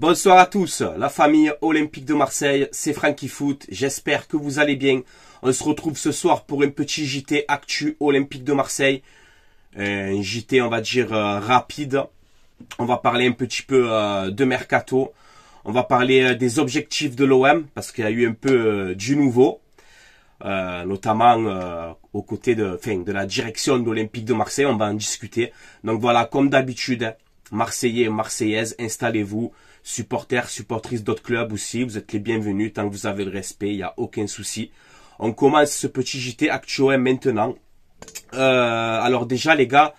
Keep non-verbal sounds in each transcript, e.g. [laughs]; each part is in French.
Bonsoir à tous, la famille olympique de Marseille, c'est Frankie Foot, j'espère que vous allez bien. On se retrouve ce soir pour un petit JT actu olympique de Marseille. Euh, un JT, on va dire, euh, rapide. On va parler un petit peu euh, de Mercato. On va parler des objectifs de l'OM, parce qu'il y a eu un peu du nouveau. notamment aux côtés de, de la direction de l'Olympique de Marseille, on va en discuter. Donc voilà, comme d'habitude, Marseillais, Marseillaise, installez-vous supporters, supportrices d'autres clubs aussi, vous êtes les bienvenus tant que vous avez le respect, il n'y a aucun souci. On commence ce petit JT Actuel maintenant. Euh, alors déjà les gars,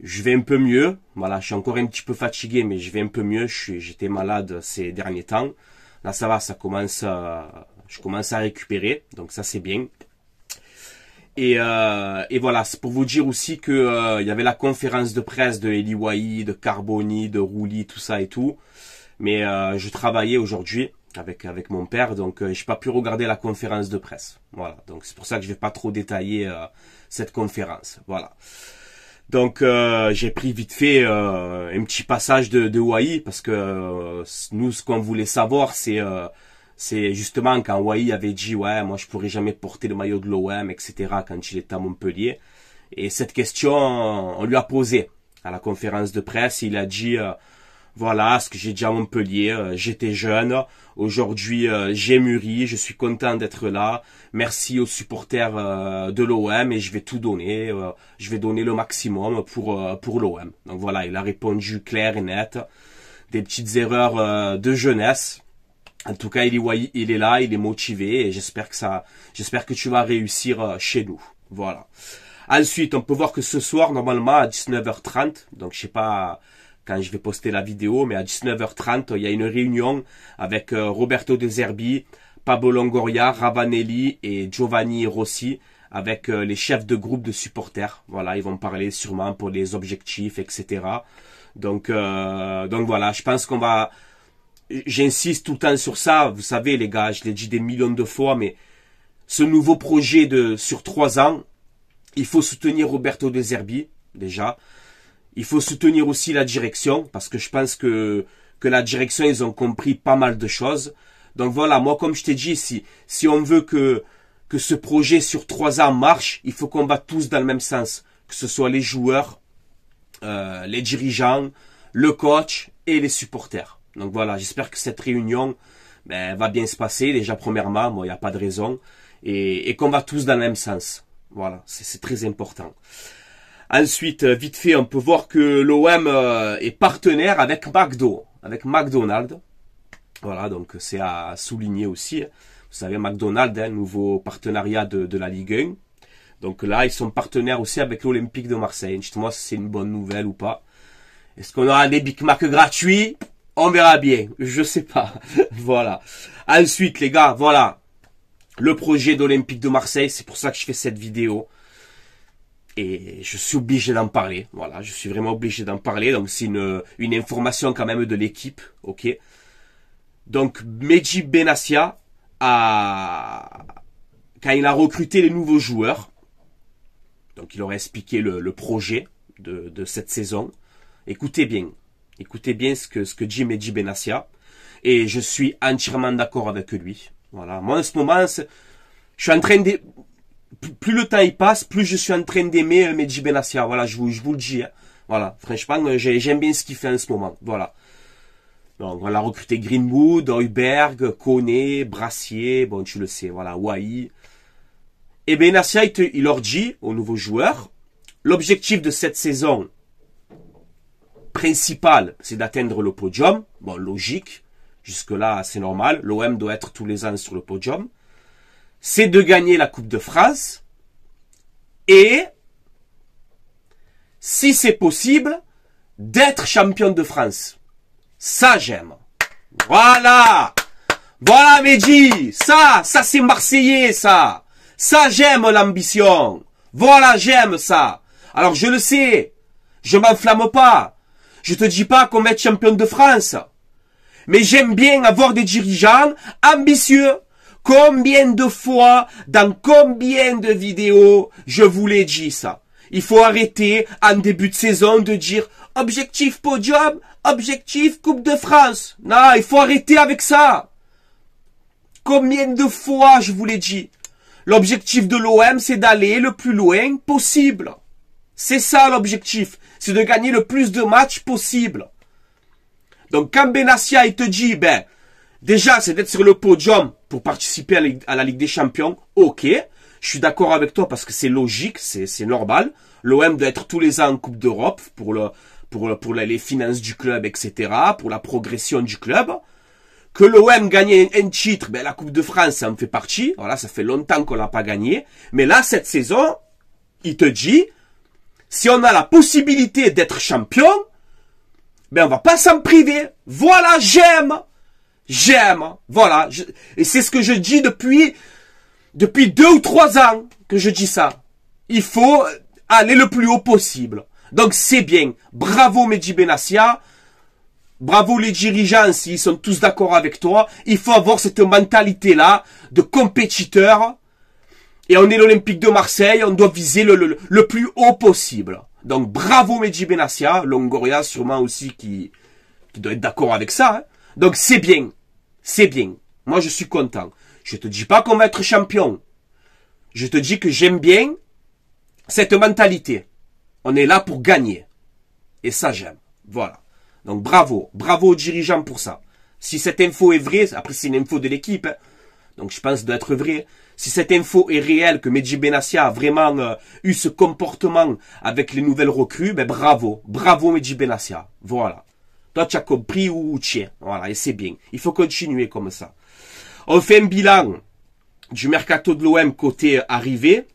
je vais un peu mieux. Voilà, je suis encore un petit peu fatigué, mais je vais un peu mieux. J'étais malade ces derniers temps. Là ça va, ça commence, je commence à récupérer, donc ça c'est bien. Et, euh, et voilà, c'est pour vous dire aussi que euh, il y avait la conférence de presse de Eliwai, de Carboni, de Rouli, tout ça et tout. Mais euh, je travaillais aujourd'hui avec avec mon père, donc euh, j'ai pas pu regarder la conférence de presse. Voilà, donc c'est pour ça que je vais pas trop détailler euh, cette conférence. Voilà. Donc euh, j'ai pris vite fait euh, un petit passage de, de parce que nous ce qu'on voulait savoir c'est c'est justement quand Wai avait dit ouais moi je pourrais jamais porter le maillot de l'OM etc quand il était à Montpellier et cette question on lui a posé à la conférence de presse il a dit euh, voilà ce que j'ai dit à Montpellier euh, j'étais jeune aujourd'hui euh, j'ai mûri je suis content d'être là merci aux supporters de l'OM et je vais tout donner je vais donner le maximum pour pour l'OM donc voilà il a répondu clair et net des petites erreurs de jeunesse en tout cas, il est, il est là, il est motivé et j'espère que ça, j'espère que tu vas réussir euh, chez nous. Voilà. Ensuite, on peut voir que ce soir, normalement, à 19h30, donc je sais pas quand je vais poster la vidéo, mais à 19h30, il y a une réunion avec euh, Roberto De Zerbi, Pablo Longoria, Ravanelli et Giovanni Rossi avec euh, les chefs de groupe de supporters. Voilà, ils vont parler sûrement pour les objectifs, etc. Donc, euh, donc voilà, je pense qu'on va, j'insiste tout le temps sur ça, vous savez les gars, je l'ai dit des millions de fois, mais ce nouveau projet de sur trois ans, il faut soutenir Roberto De Zerbi, déjà. Il faut soutenir aussi la direction, parce que je pense que, que la direction, ils ont compris pas mal de choses. Donc voilà, moi comme je t'ai dit, si, si on veut que, que ce projet sur trois ans marche, il faut qu'on va tous dans le même sens, que ce soit les joueurs, euh, les dirigeants, le coach et les supporters. Donc voilà, j'espère que cette réunion ben, va bien se passer. Déjà, premièrement, il n'y a pas de raison. Et, qu'on va tous dans le même sens. Voilà, c'est très important. Ensuite, euh, vite fait, on peut voir que l'OM euh, est partenaire avec McDo, avec McDonald's. Voilà, donc c'est à souligner aussi. Vous savez, McDonald's, un hein, nouveau partenariat de, de la Ligue 1. Donc là, ils sont partenaires aussi avec l'Olympique de Marseille. Dites-moi si c'est une bonne nouvelle ou pas. Est-ce qu'on aura des Big Mac gratuits on verra bien, je sais pas. [laughs] voilà. Ensuite, les gars, voilà. Le projet d'Olympique de Marseille, c'est pour ça que je fais cette vidéo. Et je suis obligé d'en parler. Voilà, je suis vraiment obligé d'en parler. Donc c'est une, une information quand même de l'équipe. Ok. Donc Meji Benassia a quand il a recruté les nouveaux joueurs. Donc il aurait expliqué le, projet de cette saison. Écoutez bien, Écoutez bien ce que, ce que dit Mehdi Benassia. Et je suis entièrement d'accord avec lui. Voilà. Moi, en ce moment, je suis en train de, plus le temps passe, plus je suis en train d'aimer euh, Mehdi Benassia. Voilà, je vous, je vous le dis. Hein. Voilà. Franchement, euh, j'aime bien ce qu'il fait en ce moment. Voilà. Donc, on a recruté Greenwood, Heuberg, Kone, Brassier, bon, tu le sais, voilà, Wai. Et Benassia, il, il leur dit, aux nouveaux joueurs, l'objectif de cette saison, c'est d'atteindre le podium. Bon, logique. Jusque-là, c'est normal. L'OM doit être tous les ans sur le podium. C'est de gagner la Coupe de France. Et, si c'est possible, d'être champion de France. Ça, j'aime. Voilà. Voilà, Mehdi. Ça, ça, c'est marseillais, ça. Ça, j'aime l'ambition. Voilà, j'aime ça. Alors, je le sais. Je m'enflamme pas. Je te dis pas qu'on va être champion de France. Mais j'aime bien avoir des dirigeants ambitieux. Combien de fois, dans combien de vidéos, je vous l'ai dit ça. Il faut arrêter, en début de saison, de dire objectif podium, objectif Coupe de France. Non, il faut arrêter avec ça. Combien de fois je vous l'ai dit L'objectif de l'OM, c'est d'aller le plus loin possible. C'est ça l'objectif, c'est de gagner le plus de matchs possible. Donc quand Benassia il te dit, ben, déjà c'est d'être sur le podium pour participer à la, Ligue, des Champions, ok, je suis d'accord avec toi parce que c'est logique, c'est normal. L'OM doit être tous les ans en Coupe d'Europe pour, le, pour, pour les finances du club, etc., pour la progression du club. Que l'OM gagne un, titre, ben, la Coupe de France, ça en fait partie. Voilà, ça fait longtemps qu'on l'a pas gagné. Mais là, cette saison, il te dit, si on a la possibilité d'être champion, ben on va pas s'en priver. Voilà, j'aime. J'aime. Voilà. et c'est ce que je dis depuis, depuis deux ou trois ans que je dis ça. Il faut aller le plus haut possible. Donc c'est bien. Bravo Medhi Benassia. Bravo les dirigeants s'ils sont tous d'accord avec toi. Il faut avoir cette mentalité-là de compétiteur et on est l'Olympique de Marseille, on doit viser le, plus haut possible. Donc bravo Medji Benassia, Longoria sûrement aussi qui, doit être d'accord avec ça. Hein. Donc c'est bien, c'est bien. Moi je suis content. Je te dis pas qu'on va être champion. Je te dis que j'aime bien cette mentalité. On est là pour gagner. Et ça j'aime. Voilà. Donc bravo, bravo aux dirigeants pour ça. Si cette info est vraie, après c'est une info de l'équipe, hein. donc je pense d'être être vraie, si cette info est réelle, que Medji Benassia a vraiment euh, eu ce comportement avec les nouvelles recrues, ben bravo, bravo Medji Benassia. Voilà. Toi, tu as compris où tu es. Voilà, et c'est bien. Il faut continuer comme ça. On fait un bilan du mercato de l'OM côté euh, arrivé.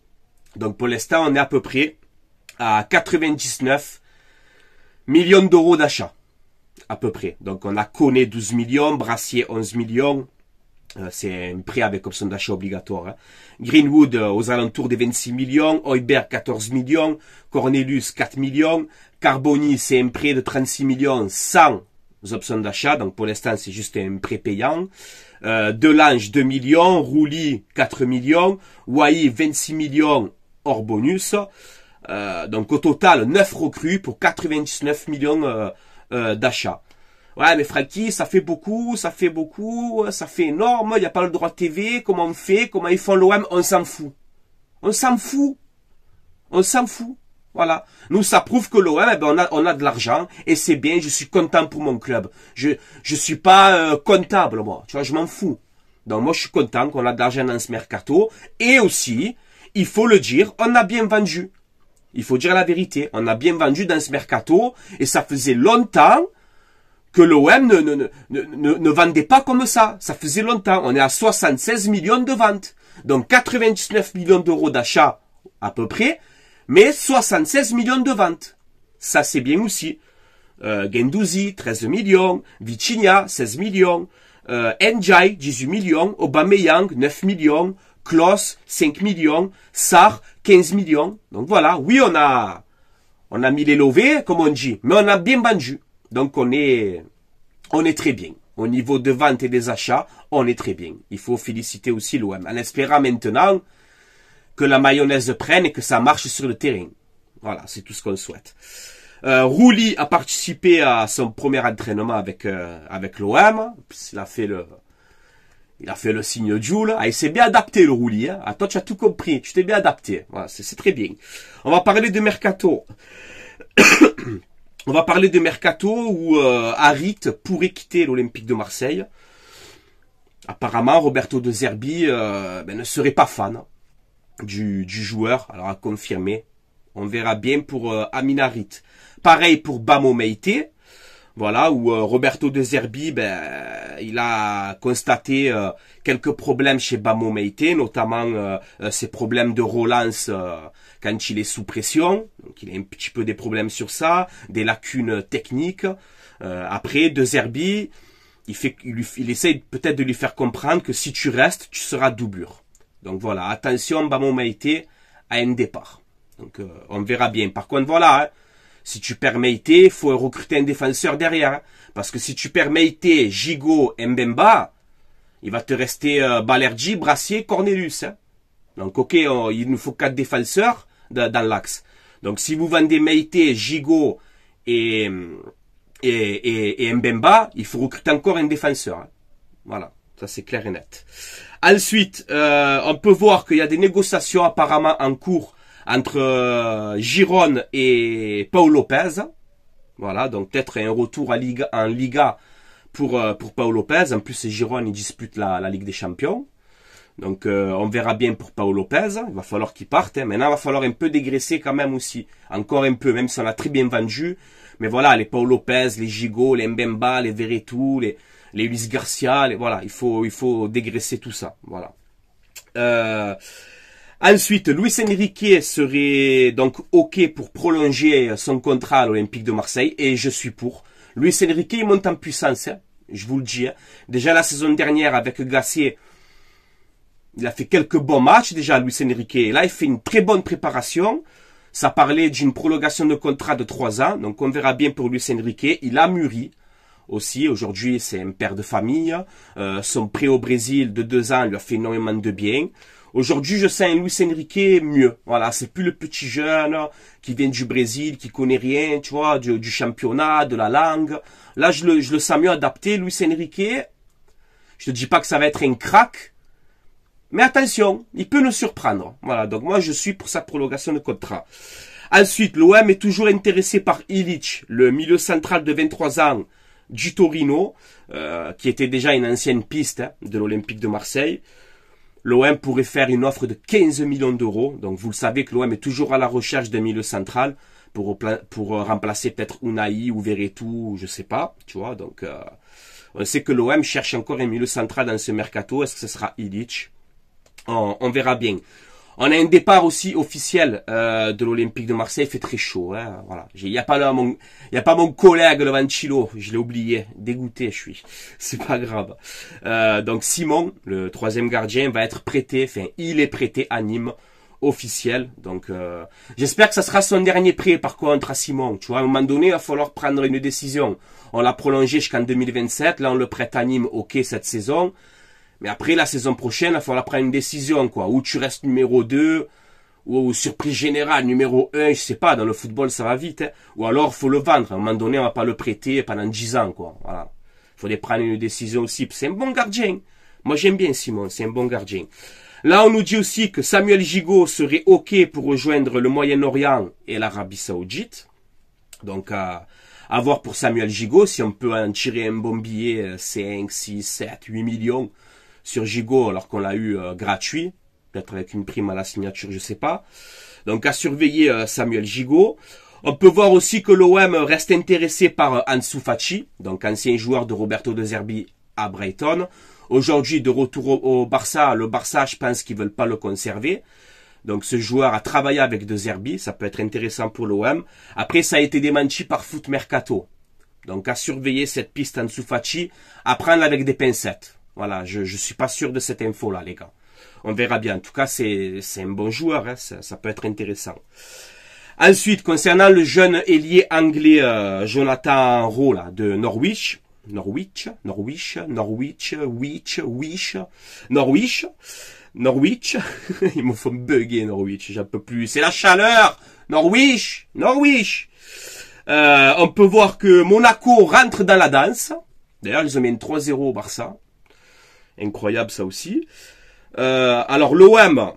Donc pour l'instant, on est à peu près à 99 millions d'euros d'achat. À peu près. Donc on a conné 12 millions, Brassier 11 millions, euh, c'est un prêt avec option d'achat obligatoire. Hein. Greenwood euh, aux alentours de 26 millions, Hoiberg 14 millions, Cornelius 4 millions, Carboni c'est un prêt de 36 millions sans option d'achat, donc pour l'instant c'est juste un prêt payant. Euh, Delange 2 millions, Rouli 4 millions, Wai 26 millions hors bonus. Euh, donc au total 9 recrues pour 99 millions d'achats ouais mais Frankie, ça fait beaucoup, ça fait beaucoup, ça fait énorme, il n'y a pas le droit TV, comment on fait, comment ils font l'OM, on s'en fout. On s'en fout. On s'en fout. Voilà. Nous, ça prouve que l'OM, eh ben, on a, on a de l'argent et c'est bien. Je suis content pour mon club. Je, je suis pas euh, comptable, moi. Tu vois, je m'en fous. Donc moi, je suis content qu'on a de l'argent dans ce mercato. Et aussi, il faut le dire, on a bien vendu. Il faut dire la vérité. On a bien vendu dans ce mercato et ça faisait longtemps que l'OM ne, ne, vendait pas comme ça. Ça faisait longtemps. On est à 76 millions de ventes. Donc 99 millions d'euros d'achat à peu près, mais 76 millions de ventes. Ça c'est bien aussi. Euh, Gendouzi, 13 millions. Vicinia, 16 millions. Euh, Njai, 18 millions. Aubameyang, 9 millions. Kloss, 5 millions. Sar, 15 millions. Donc voilà, oui, on a, on a mis les lovés, comme on dit, mais on a bien vendu. Donc on est, on est très bien. Au niveau de vente et des achats, on est très bien. Il faut féliciter aussi l'OM en espérant maintenant que la mayonnaise prenne et que ça marche sur le terrain. Voilà, c'est tout ce qu'on souhaite. Roulis euh, Rouli a participé à son premier entraînement avec euh, avec l'OM. Il a fait le il a fait le signe Joule. Ah, il s'est bien adapté le Rouli. Hein. Ah, Attends, tu as tout compris. Tu t'es bien adapté. c'est très bien. On va parler de mercato. [coughs] [coughs] On va parler de mercato où euh, Harit pourrait quitter l'Olympique de Marseille. Apparemment, Roberto de Zerbi euh, ben, ne serait pas fan du, joueur. Alors à confirmer. On verra bien pour euh, Harit. Pareil pour Bamo Meite. Voilà, où euh, Roberto De Zerbi, ben, il a constaté euh, quelques problèmes chez Bamo Meite, notamment euh, ses problèmes de relance quand il est sous pression. Donc il a un petit peu des problèmes sur ça, des lacunes techniques. après, De Zerbi, il, fait, il, il essaye peut-être de lui faire comprendre que si tu restes, tu seras doublure. Donc voilà, attention, Bamo Meite à un départ. Donc on verra bien. Par contre, voilà, hein, si tu perds Meite, faut recruter un défenseur derrière. Hein. Parce que si tu perds Meite, Gigot, Mbemba, il va te rester euh, Brassier, Cornelius. Hein. Donc ok, euh, il nous faut quatre défenseurs dans l'axe. Donc si vous vendez Meite, Gigot et, et, Mbemba, il faut recruter encore un défenseur. Hein. Voilà, ça c'est clair et net. Ensuite, euh, on peut voir qu'il y a des négociations apparemment en cours entre euh, Giron et Paul Lopez. Voilà, donc peut-être un retour à Liga, en Liga pour, euh, pour Paul Lopez. En plus, Giron, il dispute la, Ligue des Champions. Donc euh, on verra bien pour Paolo Lopez, il va falloir qu'il parte. Hein. Maintenant, il va falloir un peu dégraisser quand même aussi. Encore un peu, même si on a très bien vendu. Mais voilà, les Paolo Lopez, les Gigot, les Mbemba, les Veretout, les, Luis Garcia, voilà, il faut, il faut dégraisser tout ça. Voilà. Ensuite, Luis Enrique serait donc OK pour prolonger son contrat à l'Olympique de Marseille et je suis pour. Luis Enrique, il monte en puissance, hein, je vous le dis. Hein. Déjà la saison dernière avec Glacier, il a fait quelques bons matchs déjà, Luis Enrique. Et là, il fait une très bonne préparation. Ça parlait d'une prolongation de contrat de trois ans, donc on verra bien pour Luis Enrique. Il a mûri aussi. Aujourd'hui, c'est un père de famille. Hein. Euh, son prêt au Brésil de deux ans lui a fait énormément de bien. Aujourd'hui, je sens Luis Enrique mieux. Voilà, c'est plus le petit jeune qui vient du Brésil, qui connaît rien, tu vois, du, championnat, de la langue. Là, je le, je le sens mieux adapté. Luis Enrique, je te dis pas que ça va être un crack, mais attention, il peut nous surprendre. Voilà, donc moi je suis pour sa prolongation de contrat. Ensuite, l'OM est toujours intéressé par Illich, le milieu central de 23 ans du Torino, euh, qui était déjà une ancienne piste hein, de l'Olympique de Marseille. L'OM pourrait faire une offre de 15 millions d'euros. Donc vous le savez que l'OM est toujours à la recherche d'un milieu central pour, pour euh, remplacer peut-être Unai ou Veretout ou je sais pas. Tu vois, donc euh, on sait que l'OM cherche encore un milieu central dans ce mercato. Est-ce que ce sera Illich on verra bien. On a un départ aussi officiel euh, de l'Olympique de Marseille. Il fait très chaud. Hein, voilà. Il n'y a pas mon, y a pas mon collègue le Vanchilo. Je l'ai oublié. Dégoûté, je suis. [laughs] C'est pas grave. Euh, donc Simon, le troisième gardien, va être prêté. Enfin, il est prêté à Nîmes officiel. Donc, euh, j'espère que ça sera son dernier prêt par contre à Simon. Tu vois, à un moment donné, il va falloir prendre une décision. On l'a prolongé jusqu'en 2027. Là, on le prête à Nîmes. Ok, cette saison. Mais après, la saison prochaine, il faudra prendre une décision, quoi. Ou tu restes numéro 2, ou, surprise générale, numéro 1, je sais pas, dans le football, ça va vite, hein. Ou alors, faut le vendre. À un moment donné, on va pas le prêter pendant 10 ans, quoi. Voilà. Faut prendre une décision aussi. C'est un bon gardien. Moi, j'aime bien Simon. C'est un bon gardien. Là, on nous dit aussi que Samuel Gigot serait OK pour rejoindre le Moyen-Orient et l'Arabie Saoudite. Donc, à, à voir pour Samuel Gigot, si on peut en tirer un bon billet, 5, 6, 7, 8 millions sur Gigot alors qu'on l'a eu euh, gratuit, peut-être avec une prime à la signature, je sais pas. Donc à surveiller euh, Samuel Gigot. On peut voir aussi que l'OM reste intéressé par euh, Ansu donc ancien joueur de Roberto De Zerbi à Brighton. Aujourd'hui, de retour au, Barça, le Barça, je pense qu'ils veulent pas le conserver. Donc ce joueur a travaillé avec De Zerbi, ça peut être intéressant pour l'OM. Après, ça a été démenti par Foot Mercato. Donc à surveiller cette piste Ansu à prendre avec des pincettes. Voilà, je ne suis pas sûr de cette info-là, les gars. On verra bien. En tout cas, c'est un bon joueur. Hein. ça, peut être intéressant. Ensuite, concernant le jeune ailier anglais euh, Jonathan Rowe là, de Norwich, Norwich, Norwich, Norwich, Norwich. Norwich, Norwich. [laughs] Ils me font bugger Norwich, j'en peux plus. C'est la chaleur. Norwich, Norwich. Euh, on peut voir que Monaco rentre dans la danse. D'ailleurs, ils ont mis 3-0 au Barça. Incroyable ça aussi. Euh, alors l'OM,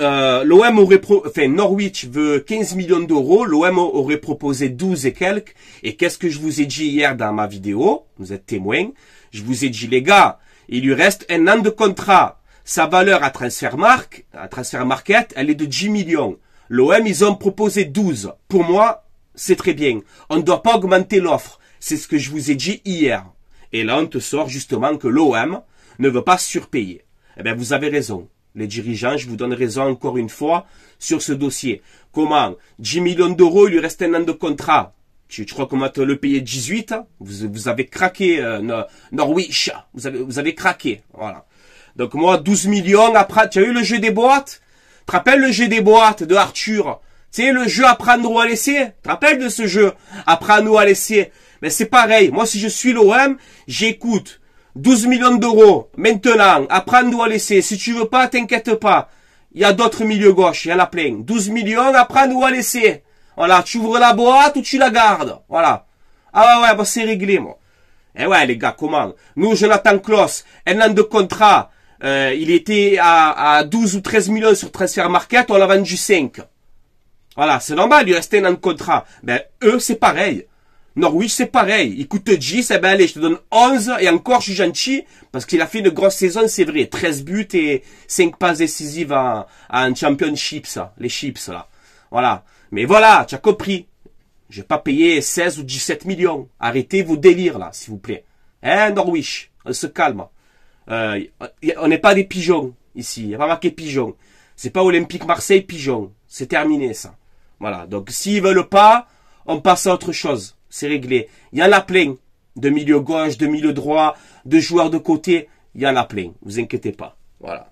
euh, l'OM aurait, pro enfin Norwich veut 15 millions d'euros, l'OM aurait proposé 12 et quelques. Et qu'est-ce que je vous ai dit hier dans ma vidéo Vous êtes témoins. Je vous ai dit les gars, il lui reste un an de contrat. Sa valeur à Transfermarkt, à Transfermarket, elle est de 10 millions. L'OM, ils ont proposé 12. Pour moi, c'est très bien. On ne doit pas augmenter l'offre. C'est ce que je vous ai dit hier. Et là, on te sort justement que l'OM, ne veut pas surpayer. Eh bien, vous avez raison. Les dirigeants, je vous donne raison encore une fois sur ce dossier. Comment 10 millions d'euros, il lui reste un an de contrat. Tu, crois qu'on va te le payer 18 hein vous, vous avez craqué, euh, Norwich. Vous avez, vous avez craqué. Voilà. Donc moi, 12 millions, après, tu as eu le jeu des boîtes te rappelles le jeu des boîtes de Arthur Tu sais, le jeu apprendre ou à laisser te rappelles de ce jeu Apprendre ou à laisser Mais c'est pareil. Moi, si je suis l'OM, j'écoute 12 millions d'euros maintenant à prendre ou à laisser. Si tu veux pas, t'inquiète pas. Il y a d'autres milieux gauches, il y en a plein. 12 millions à prendre ou à laisser. Voilà, tu ouvres la boîte ou tu la gardes. Voilà. Ah ouais, bah, c'est réglé, moi. Eh ouais, les gars, comment Nous, Jonathan Kloss, un an de contrat, euh, il était à, à 12 ou 13 millions sur Transfer Market, on l'a vendu 5. Voilà, c'est normal, il restait un an de contrat. Ben, eux, c'est pareil. Norwich, c'est pareil. Il coûte 10, eh ben allez, je te donne 11. Et encore, je suis gentil, parce qu'il a fait une grosse saison, c'est vrai. 13 buts et 5 passes décisives en championship, ça. Hein, les chips, là. Voilà. Mais voilà, tu as compris. Je vais pas payé 16 ou 17 millions. Arrêtez vos délires, là, s'il vous plaît. Hein, Norwich On se calme. Euh, on n'est pas des pigeons, ici. Il n'y a pas marqué pigeon. C'est pas Olympique Marseille, pigeon. C'est terminé, ça. Voilà. Donc, s'ils veulent pas, on passe à autre chose c'est réglé. Il y en a plein de milieu gauche, de milieu droit, de joueurs de côté. Il y en a plein. Vous inquiétez pas. Voilà.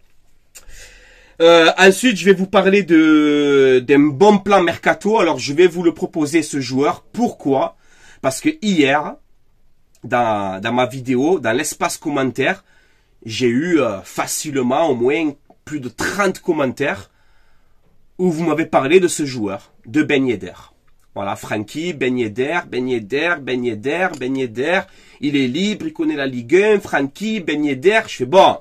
Euh, ensuite, je vais vous parler de d'un bon plan mercato. Alors, je vais vous le proposer ce joueur. Pourquoi Parce que hier, dans, dans ma vidéo, dans l'espace commentaire, j'ai eu euh, facilement au moins plus de 30 commentaires où vous m'avez parlé de ce joueur, de Ben Yedder. Voilà, Frankie, Ben d'air, Ben d'air, Ben d'air, Ben d'air. Il est libre, il connaît la Ligue 1. Frankie, Ben d'air. Je fais bon.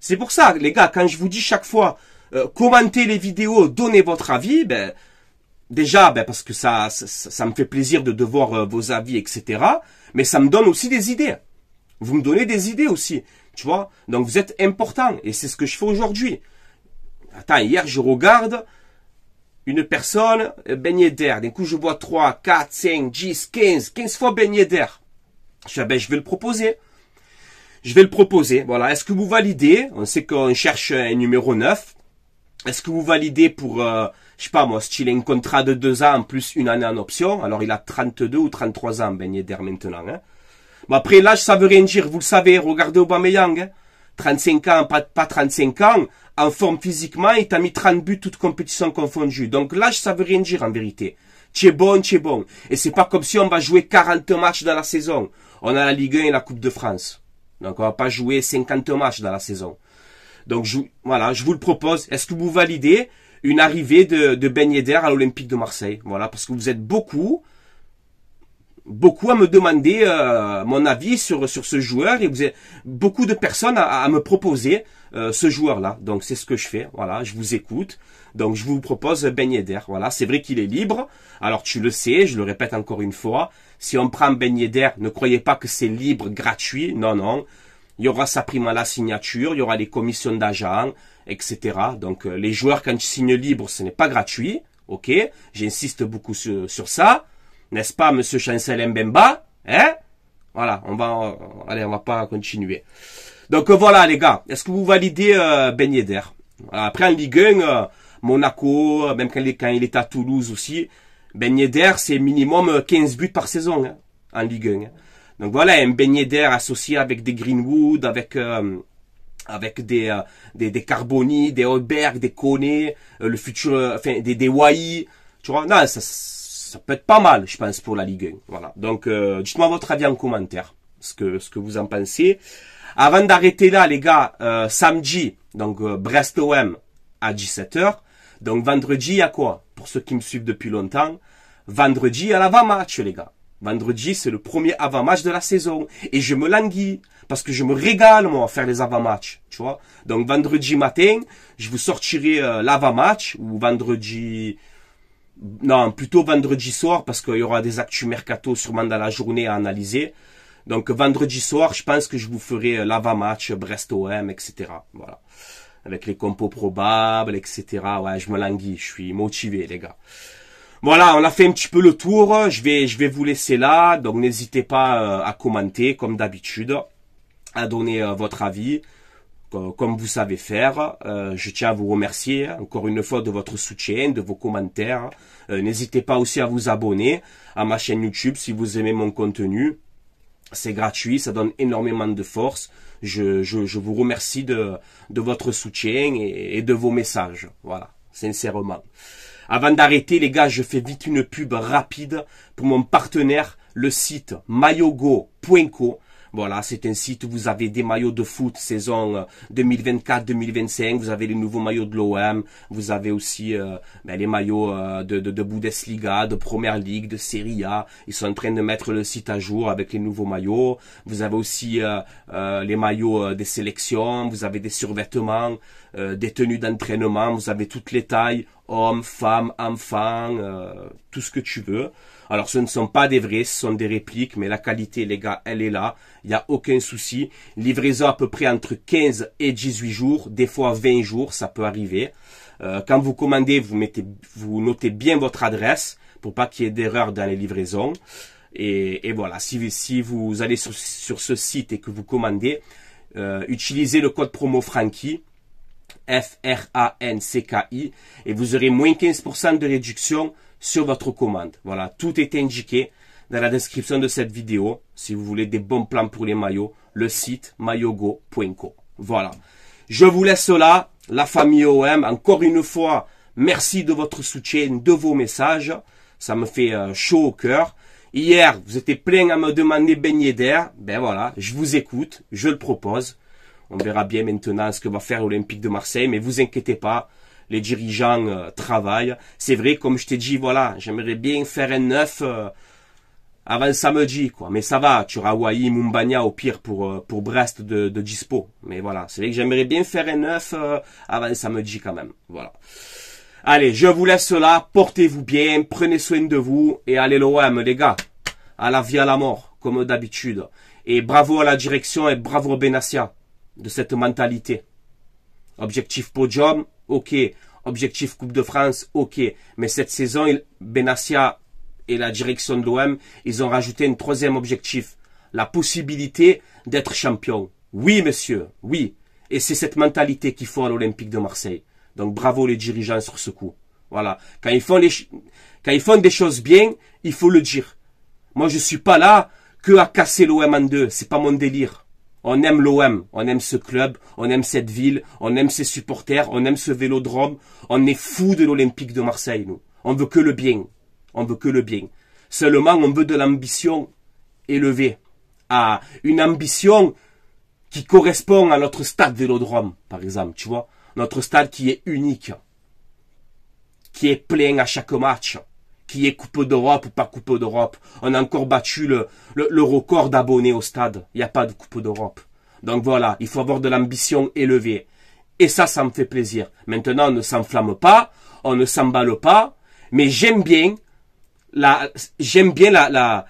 C'est pour ça, les gars, quand je vous dis chaque fois, euh, commentez les vidéos, donnez votre avis, ben, déjà, ben, parce que ça, ça, me fait plaisir de, devoir euh, vos avis, etc. Mais ça me donne aussi des idées. Vous me donnez des idées aussi. Tu vois? Donc vous êtes important. Et c'est ce que je fais aujourd'hui. Attends, hier, je regarde, une personne baignée d'air. D'un coup, je vois 3, 4, 5, 10, 15, 15 fois baignée d'air. Je, ben, je vais le proposer. Je vais le proposer. Voilà. Est-ce que vous validez On sait qu'on cherche un numéro 9. Est-ce que vous validez pour, euh, je sais pas moi, s'il a un contrat de 2 ans plus une année en option Alors, il a 32 ou 33 ans, baignée d'air maintenant. Hein. après, l'âge, ça veut rien dire. Vous le savez, regardez Aubameyang. Hein. 35 ans, pas, 35 ans, en forme physiquement, il t'a mis 30 buts toutes compétitions confondues. Donc là, ça veut rien dire en vérité. Tu es bon, tu es bon. Et c'est pas comme si on va jouer 40 matchs dans la saison. On a la Ligue 1 et la Coupe de France. Donc on va pas jouer 50 matchs dans la saison. Donc voilà, je vous le propose. Est-ce que vous validez une arrivée de, de Ben Yedder à l'Olympique de Marseille Voilà, parce que vous êtes beaucoup beaucoup à me demander euh, mon avis sur, sur ce joueur et vous avez beaucoup de personnes à, me proposer euh, ce joueur-là. Donc c'est ce que je fais, voilà, je vous écoute. Donc je vous propose Ben voilà, c'est vrai qu'il est libre. Alors tu le sais, je le répète encore une fois, si on prend Ben ne croyez pas que c'est libre, gratuit, non, non. Il y aura sa prime à la signature, il y aura les commissions d'agents, etc. Donc euh, les joueurs quand ils signent libre, ce n'est pas gratuit, ok J'insiste beaucoup sur, sur ça n'est-ce pas, Monsieur Chancel Mbemba Hein Voilà, on va, allez, on va pas continuer. Donc euh, voilà, les gars, est-ce que vous validez euh, ben d'air Après en Ligue 1, euh, Monaco, euh, même quand il, est, à Toulouse aussi, Ben d'air c'est minimum 15 buts par saison hein, en Ligue 1. Donc voilà, un Ben d'air associé avec des Greenwood, avec avec des, des, Carboni, des Holberg, des Koné, le futur, enfin des des tu vois. Non, ça, ça peut être pas mal, je pense, pour la Ligue 1. Voilà. Donc, euh, dites-moi votre avis en commentaire, ce que, ce que vous en pensez. Avant d'arrêter là, les gars, euh, samedi, donc euh, Brest-OM à 17h. Donc vendredi, il y a quoi Pour ceux qui me suivent depuis longtemps, vendredi, il y a l'avant-match, les gars. Vendredi, c'est le premier avant-match de la saison. Et je me languis, parce que je me régale, moi, à faire les avant-matchs, tu vois. Donc vendredi matin, je vous sortirai l'avant-match, ou vendredi non, plutôt vendredi soir parce qu'il y aura des actus mercato sûrement dans la journée à analyser. Donc vendredi soir, je pense que je vous ferai euh, l'avant-match euh, Brest-OM, etc. Voilà. Avec les compos probables, etc. Ouais, je me languis, je suis motivé, les gars. Voilà, on a fait un petit peu le tour. Je vais, je vais vous laisser là. Donc n'hésitez pas euh, à commenter, comme d'habitude, à donner votre avis. Euh, comme vous savez faire. Euh, je tiens à vous remercier encore une fois de votre soutien, de vos commentaires. Euh, n'hésitez pas aussi à vous abonner à ma chaîne YouTube si vous aimez mon contenu. C'est gratuit, ça donne énormément de force. Je, vous remercie de, votre soutien et, et, de vos messages. Voilà, sincèrement. Avant d'arrêter, les gars, je fais vite une pub rapide pour mon partenaire, le site mayogo.co. Voilà, c'est un site où vous avez des maillots de foot saison 2024-2025. Euh, vous avez les nouveaux maillots de l'OM. Vous avez aussi euh, ben, les maillots euh, de, de, de, Bundesliga, de Première Ligue, de Serie A. Ils sont en train de mettre le site à jour avec les nouveaux maillots. Vous avez aussi les maillots des sélections. Vous avez des survêtements, des tenues d'entraînement. Vous avez toutes les tailles hommes, femmes, enfants, euh, tout ce que tu veux. Alors ce ne sont pas des vrais, ce sont des répliques, mais la qualité, les gars, elle est là, il n'y a aucun souci. Livraison à peu près entre 15 et 18 jours, des fois 20 jours, ça peut arriver. Euh, quand vous commandez, vous, mettez, vous notez bien votre adresse pour pas qu'il y ait d'erreur dans les livraisons. Et, voilà, si, vous allez sur, ce site et que vous commandez, euh, utilisez le code promo Frankie F-R-A-N-C-K-I, et vous aurez moins 15% de réduction sur votre commande. Voilà, tout est indiqué dans la description de cette vidéo. Si vous voulez des bons plans pour les maillots, le site mayogo.co. Voilà. Je vous laisse là, la famille OM. Encore une fois, merci de votre soutien, de vos messages. Ça me fait euh, chaud au cœur. Hier, vous étiez plein à me demander beignet d'air. Ben voilà, je vous écoute, je le propose. On verra bien maintenant ce que va faire l'Olympique de Marseille, mais vous inquiétez pas, les dirigeants euh, travaillent. C'est vrai, comme je t'ai dit, voilà, j'aimerais bien faire un neuf euh, avant samedi, quoi. Mais ça va, tu auras Wai, Mumbania au pire pour, euh, pour Brest de, de dispo. Mais voilà, c'est vrai que j'aimerais bien faire un neuf avant samedi quand même. Voilà. Allez, je vous laisse là, portez-vous bien, prenez soin de vous et allez l'OM les gars. À la vie à la mort, comme d'habitude. Et bravo à la direction et bravo à Benassia de cette mentalité. Objectif podium, ok. Objectif Coupe de France, ok. Mais cette saison, Benassia et la direction de l'OM, ils ont rajouté un troisième objectif. La possibilité d'être champion. Oui, monsieur, oui. Et c'est cette mentalité qu'il faut à l'Olympique de Marseille. Donc bravo les dirigeants sur ce coup. Voilà. Quand ils font, des choses bien, il faut le dire. Moi, je suis pas là que à casser l'OM en deux. C'est pas mon délire. On aime l'OM, on aime ce club, on aime cette ville, on aime ses supporters, on aime ce vélodrome. On est fou de l'Olympique de Marseille, nous. On veut que le bien. On veut que le bien. Seulement, on veut de l'ambition élevée. À une ambition qui correspond à notre stade vélodrome, par exemple, tu vois. Notre stade qui est unique, qui est plein à chaque match, qui est Coupe d'Europe ou pas Coupe d'Europe. On a encore battu le, record d'abonnés au stade. Il n'y a pas de Coupe d'Europe. Donc voilà, il faut avoir de l'ambition élevée. Et ça, ça me fait plaisir. Maintenant, on ne s'enflamme pas, on ne s'emballe pas, mais j'aime bien la, j'aime bien la,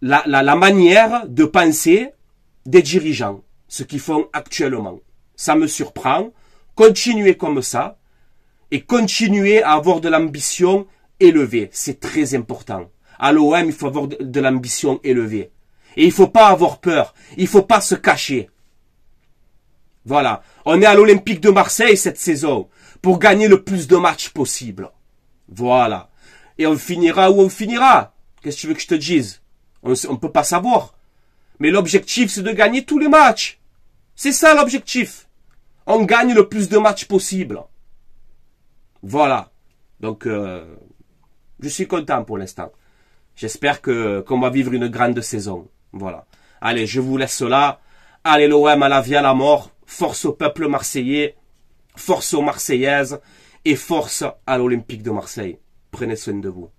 la, manière de penser des dirigeants, ce qu'ils font actuellement. Ça me surprend. Continuez comme ça et continuez à avoir de l'ambition élevé. C'est très important. À l'OM, il faut avoir de l'ambition élevée. Et il faut pas avoir peur. Il faut pas se cacher. Voilà. On est à l'Olympique de Marseille cette saison pour gagner le plus de matchs possible. Voilà. Et on finira où on finira. Qu'est-ce que tu veux que je te dise On ne peut pas savoir. Mais l'objectif, c'est de gagner tous les matchs. C'est ça l'objectif. On gagne le plus de matchs possible. Voilà. Donc, euh, je suis content pour l'instant. J'espère que qu'on va vivre une grande saison. Voilà. Allez, je vous laisse cela. Allez l'OM à la vie à la mort. Force au peuple marseillais, force aux Marseillaises et force à l'Olympique de Marseille. Prenez soin de vous.